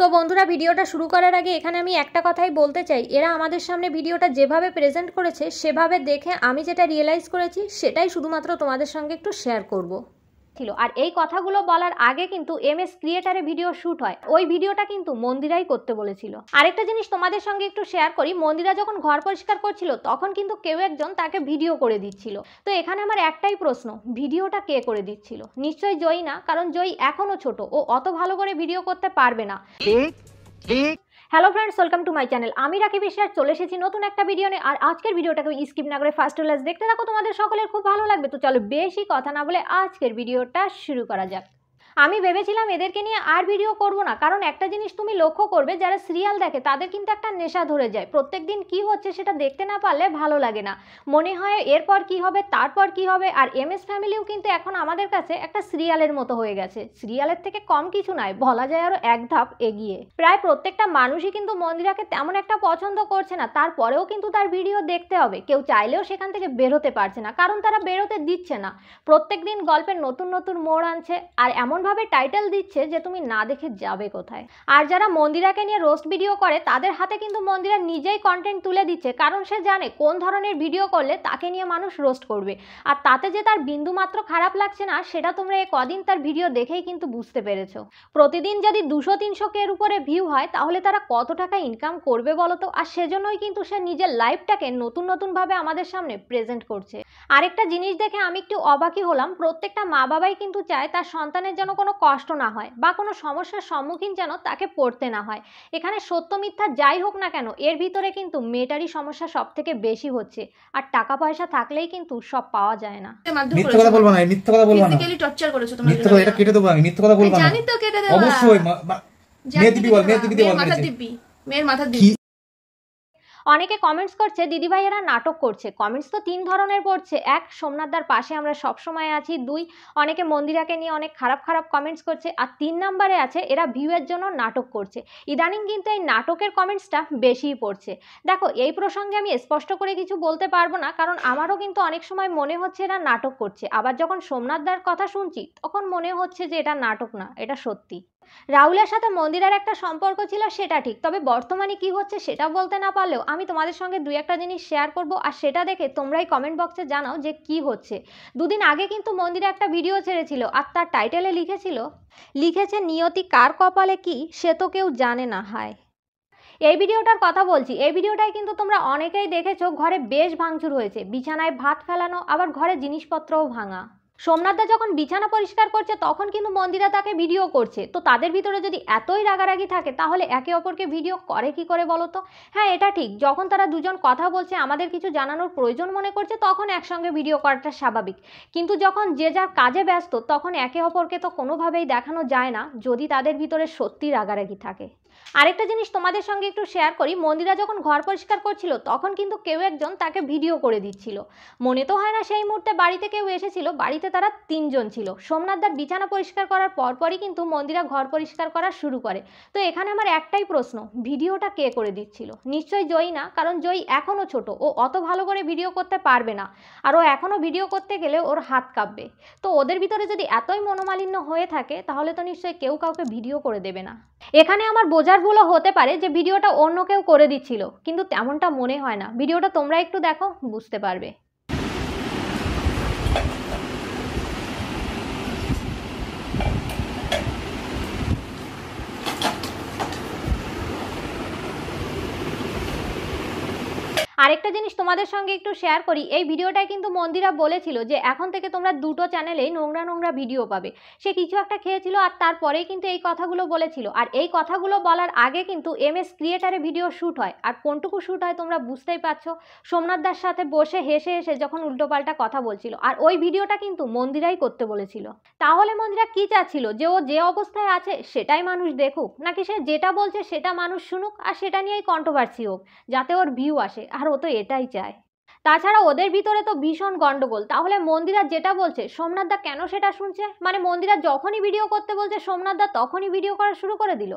তো বন্ধুরা ভিডিওটা শুরু করার আগে এখানে আমি একটা কথাই বলতে চাই এরা আমাদের সামনে ভিডিওটা যেভাবে প্রেজেন্ট করেছে সেভাবে দেখে আমি যেটা রিয়েলাইজ করেছি সেটাই শুধুমাত্র তোমাদের সঙ্গে একটু শেয়ার করবো ছিল আর এই কথাগুলো বলার আগে কিন্তু এম এস ক্রিয়েটারে ভিডিও শুট হয় ওই ভিডিওটা কিন্তু মন্দিরাই করতে বলেছিল আরেকটা জিনিস তোমাদের সঙ্গে একটু শেয়ার করি মন্দিরা যখন ঘর পরিষ্কার করছিল তখন কিন্তু কেউ একজন তাকে ভিডিও করে দিচ্ছিল তো এখানে আমার একটাই প্রশ্ন ভিডিওটা কে করে দিচ্ছিল নিশ্চয়ই জয়ী না কারণ জয়ী এখনো ছোট ও অত ভালো করে ভিডিও করতে পারবে না ঠিক ঠিক hello friends welcome to my channel আমি রাখি বিশ্বাস চলে এসেছি নতুন একটা ভিডিও নিয়ে আর আজকের ভিডিওটাকে স্কিপ না করে ফার্স্ট ক্লাস দেখতে থাকো তোমাদের সকলের খুব ভালো লাগবে তো চলো বেশি কথা না বলে আজকের ভিডিওটা শুরু করা যাক আমি ভেবেছিলাম এদেরকে নিয়ে আর ভিডিও করব না কারণ একটা জিনিস তুমি লক্ষ্য করবে যারা সিরিয়াল দেখে তাদের কিন্তু একটা নেশা ধরে যায় প্রত্যেক দিন কী হচ্ছে সেটা দেখতে না পারলে ভালো লাগে না মনে হয় এরপর কি হবে তারপর কি হবে আর এম এস ফ্যামিলিও কিন্তু এখন আমাদের কাছে একটা সিরিয়ালের মতো হয়ে গেছে সিরিয়ালের থেকে কম কিছু নয় বলা যায় আরও এক ধাপ এগিয়ে প্রায় প্রত্যেকটা মানুষই কিন্তু মন্দিরাকে তেমন একটা পছন্দ করছে না তারপরেও কিন্তু তার ভিডিও দেখতে হবে কেউ চাইলেও সেখান থেকে বেরোতে পারছে না কারণ তারা বেরোতে দিচ্ছে না প্রত্যেক দিন গল্পের নতুন নতুন মোড় আনছে আর এমন এমনভাবে টাইটেল দিচ্ছে যে তুমি না দেখে যাবে কোথায় আর যারা মন্দিরাকে নিয়ে রোস্ট ভিডিও করে তাদের হাতে কিন্তু মন্দিরা নিজেই কন্টেন্ট তুলে দিচ্ছে কারণ সে জানে কোন ধরনের ভিডিও করলে তাকে নিয়ে মানুষ রোস্ট করবে আর তাতে যে তার বিন্দু মাত্র খারাপ লাগছে না সেটা তোমরা এ কদিন তার ভিডিও দেখেই কিন্তু বুঝতে পেরেছো প্রতিদিন যদি দুশো তিনশো কের উপরে ভিউ হয় তাহলে তারা কত টাকা ইনকাম করবে বলো তো আর সেজন্যই কিন্তু সে নিজের লাইফটাকে নতুন নতুনভাবে আমাদের সামনে প্রেজেন্ট করছে আরেকটা জিনিস দেখে আমি একটু অবাকি হলাম প্রত্যেকটা মা বাবাই কিন্তু চায় তার সন্তানের যেন কোনো কষ্ট না হয় বা কোনো সমস্যার সম্মুখীন যেন তাকে পড়তে না হয় এখানে সত্য মিথ্যা যাই হোক না কেন এর ভিতরে কিন্তু মেয়েটারই সমস্যা সব থেকে বেশি হচ্ছে আর টাকা পয়সা থাকলেই কিন্তু সব পাওয়া যায় না টর্চার করেছো তো মেয়ের মাথা দিবি অনেকে কমেন্টস করছে দিদিভাই এরা নাটক করছে কমেন্টস তো তিন ধরনের পড়ছে এক সোমনাথদার পাশে আমরা সবসময় আছি দুই অনেকে মন্দিরাকে নিয়ে অনেক খারাপ খারাপ কমেন্টস করছে আর তিন নাম্বারে আছে এরা ভিউয়ের জন্য নাটক করছে ইদানিং কিন্তু এই নাটকের কমেন্টসটা বেশিই পড়ছে দেখো এই প্রসঙ্গে আমি স্পষ্ট করে কিছু বলতে পারবো না কারণ আমারও কিন্তু অনেক সময় মনে হচ্ছে এরা নাটক করছে আবার যখন সোমনাথদার কথা শুনছি তখন মনে হচ্ছে যে এটা নাটক না এটা সত্যি রাহুলের সাথে মন্দিরার একটা সম্পর্ক ছিল সেটা ঠিক তবে বর্তমানে কি হচ্ছে সেটা বলতে না পারলেও আমি তোমাদের সঙ্গে দুই একটা জিনিস শেয়ার করব আর সেটা দেখে তোমরাই কমেন্ট বক্সে জানাও যে কি হচ্ছে দুদিন আগে কিন্তু মন্দিরে একটা ভিডিও ছেড়েছিল আর তার টাইটেলে লিখেছিল লিখেছে নিয়তি কার কপালে কি সে তো কেউ জানে না হায় এই ভিডিওটার কথা বলছি এই ভিডিওটায় কিন্তু তোমরা অনেকেই দেখেছো ঘরে বেশ ভাঙচুর হয়েছে বিছানায় ভাত ফেলানো আবার ঘরে জিনিসপত্রও ভাঙা সোমনাথদা যখন বিছানা পরিষ্কার করছে তখন কিন্তু মন্দিরা তাকে ভিডিও করছে তো তাদের ভিতরে যদি এতই রাগারাগি থাকে তাহলে একে অপরকে ভিডিও করে কি করে বলো তো হ্যাঁ এটা ঠিক যখন তারা দুজন কথা বলছে আমাদের কিছু জানানোর প্রয়োজন মনে করছে তখন একসঙ্গে ভিডিও করাটা স্বাভাবিক কিন্তু যখন যে যার কাজে ব্যস্ত তখন একে অপরকে তো কোনোভাবেই দেখানো যায় না যদি তাদের ভিতরে সত্যি রাগারাগি থাকে আরেকটা জিনিস তোমাদের সঙ্গে একটু শেয়ার করি মন্দিরা যখন ঘর পরিষ্কার করছিল তখন কিন্তু কেউ একজন তাকে ভিডিও করে দিচ্ছিল মনে তো হয় না সেই মুহূর্তে বাড়িতে কেউ এসেছিল বাড়িতে তারা তিনজন ছিল সোমনাথদার বিছানা পরিষ্কার করার পরপরই কিন্তু মন্দিরা ঘর পরিষ্কার করা শুরু করে তো এখানে আমার একটাই প্রশ্ন ভিডিওটা কে করে দিচ্ছিল নিশ্চয়ই জয়ী না কারণ জয়ী এখনও ছোট ও অত ভালো করে ভিডিও করতে পারবে না আর ও এখনও ভিডিও করতে গেলে ওর হাত কাঁপবে তো ওদের ভিতরে যদি এতই মনোমালিন্য হয়ে থাকে তাহলে তো নিশ্চয়ই কেউ কাউকে ভিডিও করে দেবে না এখানে আমার বোঝার ভুলও হতে পারে যে ভিডিওটা অন্য কেউ করে দিচ্ছিল কিন্তু তেমনটা মনে হয় না ভিডিওটা তোমরা একটু দেখো বুঝতে পারবে আরেকটা জিনিস তোমাদের সঙ্গে একটু শেয়ার করি এই ভিডিওটায় কিন্তু মন্দিরা বলেছিল যে এখন থেকে তোমরা দুটো চ্যানেলেই নোংরা নোংরা ভিডিও পাবে সে কিছু একটা খেয়েছিল আর তারপরেই কিন্তু এই কথাগুলো বলেছিল আর এই কথাগুলো বলার আগে কিন্তু এম এস ক্রিয়েটারে ভিডিও শ্যুট হয় আর কোনটুকু শ্যুট হয় তোমরা বুঝতেই পারছো সোমনাথ দার সাথে বসে হেসে হেসে যখন উল্টোপাল্টা কথা বলছিল আর ওই ভিডিওটা কিন্তু মন্দিরাই করতে বলেছিল তাহলে মন্দিরা কি চাচ্ছিল যে ও যে অবস্থায় আছে সেটাই মানুষ দেখুক নাকি সে যেটা বলছে সেটা মানুষ শুনুক আর সেটা নিয়েই কন্ট্রোভার্সি হোক যাতে ওর ভিউ আসে আর ও তো এটাই চায় তাছাড়া ওদের ভিতরে তো ভীষণ গন্ডগোল তাহলে মন্দিরা যেটা বলছে সোমনাথ দা কেন সেটা শুনছে মানে মন্দিরা যখনই ভিডিও করতে বলছে সোমনাথ দা তখনই ভিডিও করা শুরু করে দিল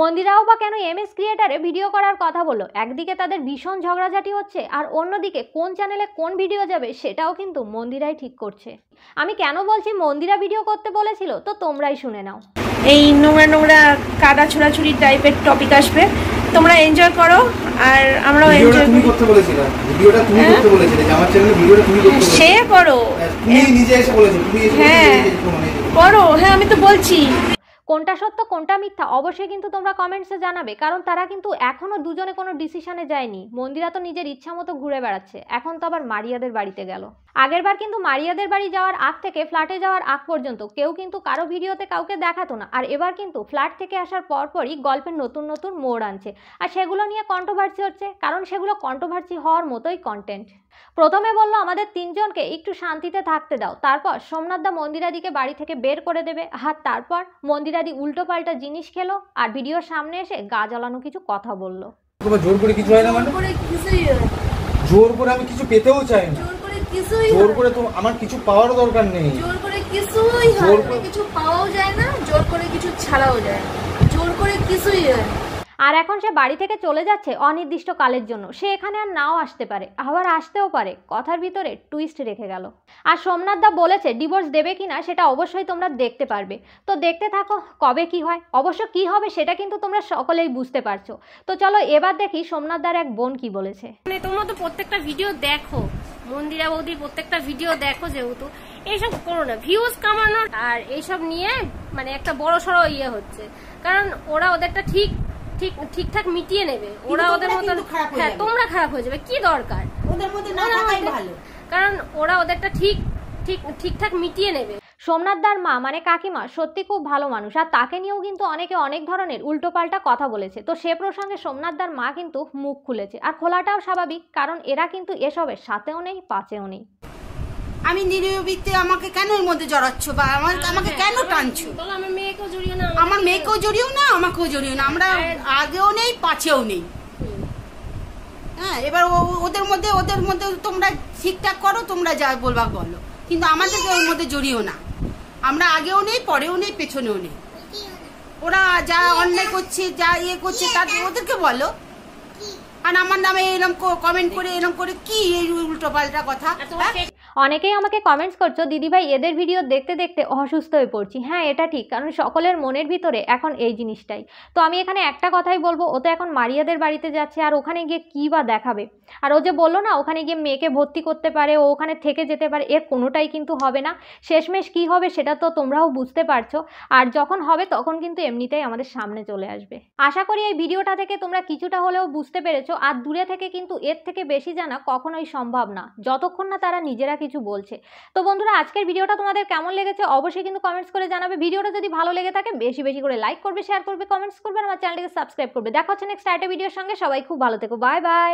মন্দিরাও বা কেন এম এস ক্রিয়েটারে ভিডিও করার কথা বললো একদিকে তাদের ভীষণ ঝগড়াঝাটি হচ্ছে আর অন্যদিকে কোন চ্যানেলে কোন ভিডিও যাবে সেটাও কিন্তু মন্দিরাই ঠিক করছে আমি কেন বলছি মন্দিরা ভিডিও করতে বলেছিল তো তোমরাই শুনে নাও এই নোংরা নোংরা কাদা ছোড়াছুড়ি টাইপের টপিক আসবে তোমরা এনজয় করো আর আমরাও এনজয় তুমি করতে বলেছিলে ভিডিওটা তুমি হ্যাঁ? করতে বলেছিলে আমার চ্যানেলে ভিডিওটা তুমি করতে করো হ্যাঁ, তুমি নিজে এসে বলেছো তুমি হ্যাঁ করো হ্যাঁ আমি তো বলছি কোনটা সত্য কোনটা মিথ্যা অবশ্যই কিন্তু তোমরা কমেন্টসে জানাবে কারণ তারা কিন্তু এখনও দুজনে কোনো ডিসিশনে যায়নি মন্দিরা তো নিজের ইচ্ছা মতো ঘুরে বেড়াচ্ছে এখন তো আবার মারিয়াদের বাড়িতে গেল আগের বার কিন্তু মারিয়াদের বাড়ি যাওয়ার আগ থেকে ফ্ল্যাটে যাওয়ার আগ পর্যন্ত কেউ কিন্তু কারো ভিডিওতে কাউকে দেখাতো না আর এবার কিন্তু ফ্ল্যাট থেকে আসার পরপরই গল্পের নতুন নতুন মোড় আনছে আর সেগুলো নিয়ে কন্ট্রোভার্সি হচ্ছে কারণ সেগুলো কন্ট্রোভার্সি হওয়ার মতোই কন্টেন্ট প্রথমে বলল আমাদের তিনজনকে একটু শান্তিতে থাকতে দাও তারপর সোমনাথদা মন্দিরাদিকে বাড়ি থেকে বের করে দেবে আর তারপর মন্দিরাদি উল্টো পাল্টা জিনিস খেলো আর ভিডিওর সামনে এসে গা জ্বালানো কিছু কথা বললো জোর করে কিছু হয় না মানে? জোর করে আমি কিছু পেতেও চাই না কিছুই জোর করে তো আমার কিছু পাওয়ার দরকার নেই জোর করে কিছুই হয় কিছু পাওয়াও যায় না জোর করে কিছু ছাড়াও যায় না জোর করে কিছুই হয় না আর এখন সে বাড়ি থেকে চলে যাচ্ছে অনির্দিষ্ট কালের জন্য সে এখানে আর নাও আসতে পারে আবার আসতেও পারে কথার ভিতরে টুইস্ট রেখে গেল আর সোমনাথ দা বলেছে ডিভোর্স দেবে কি না সেটা অবশ্যই তোমরা দেখতে পারবে তো দেখতে থাকো কবে কি হয় অবশ্য কি হবে সেটা কিন্তু তোমরা সকলেই বুঝতে পারছো তো চলো এবার দেখি সোমনাথ দার এক বোন কি বলেছে মানে তোমরা তো প্রত্যেকটা ভিডিও দেখো মন্দিরা বৌদির প্রত্যেকটা ভিডিও দেখো যেহেতু এইসব করো না ভিউজ কামানোর আর এইসব নিয়ে মানে একটা বড় সড় ইয়ে হচ্ছে কারণ ওরা ওদেরটা ঠিক ঠিক ঠিকঠাক মিটিয়ে নেবে ওরা ওদের মতো হ্যাঁ তোমরা খারাপ হয়ে যাবে কি দরকার ওদের মধ্যে কারণ ওরা ওদেরটা ঠিক ঠিক ঠিকঠাক মিটিয়ে নেবে সোমনাথদার মা মানে কাকিমা সত্যি খুব ভালো মানুষ আর তাকে নিয়েও কিন্তু অনেকে অনেক ধরনের উল্টোপাল্টা কথা বলেছে তো সে প্রসঙ্গে সোমনাথদার মা কিন্তু মুখ খুলেছে আর খোলাটাও স্বাভাবিক কারণ এরা কিন্তু এসবের সাথেও নেই পাচেও নেই আমি নিরবিতে আমাকে কেন এর মধ্যে জড়াচ্ছ বা আমার হ্যাঁ, আমাকে হ্যাঁ। কেন টানছো আমার মেয়েকেও জড়িও না আমাকেও জড়িও না আমরা হ্যাঁ। আগেও নেই পাছেও নেই হ্যাঁ এবার ওদের মধ্যে ওদের মধ্যে তোমরা ঠিকঠাক করো তোমরা যা বলবা বলো কিন্তু আমাদেরকে ওর মধ্যে জড়িও না আমরা আগেও নেই পরেও নেই পেছনেও নেই ওরা যা অন্যায় করছে যা ইয়ে করছে তার ওদেরকে বলো আর আমার নামে এরম কমেন্ট করে এরম করে কি এই উল্টো পাল্টা কথা হ্যাঁ? অনেকেই আমাকে কমেন্টস করছো দিদিভাই এদের ভিডিও দেখতে দেখতে অসুস্থ হয়ে পড়ছি হ্যাঁ এটা ঠিক কারণ সকলের মনের ভিতরে এখন এই জিনিসটাই তো আমি এখানে একটা কথাই বলবো ও তো এখন মারিয়াদের বাড়িতে যাচ্ছে আর ওখানে গিয়ে কী বা দেখাবে আর ও যে বললো না ওখানে গিয়ে মেয়েকে ভর্তি করতে পারে ও ওখানে থেকে যেতে পারে এর কোনোটাই কিন্তু হবে না শেষমেশ কি হবে সেটা তো তোমরাও বুঝতে পারছো আর যখন হবে তখন কিন্তু এমনিতেই আমাদের সামনে চলে আসবে আশা করি এই ভিডিওটা থেকে তোমরা কিছুটা হলেও বুঝতে পেরেছো আর দূরে থেকে কিন্তু এর থেকে বেশি জানা কখনোই সম্ভব না যতক্ষণ না তারা নিজেরা কিছু বলছে তো বন্ধুরা আজকের ভিডিওটা তোমাদের কেমন লেগেছে অবশ্যই কিন্তু কমেন্টস করে জানাবে ভিডিওটা যদি ভালো লেগে থাকে বেশি বেশি করে লাইক করবে শেয়ার করবে কমেন্টস করবে আমার চ্যানেলটিকে সাবস্ক্রাইব করবে দেখা হচ্ছে নেক্সট আরেকটা ভিডিওর সঙ্গে সবাই খুব ভালো থেকো বাই বাই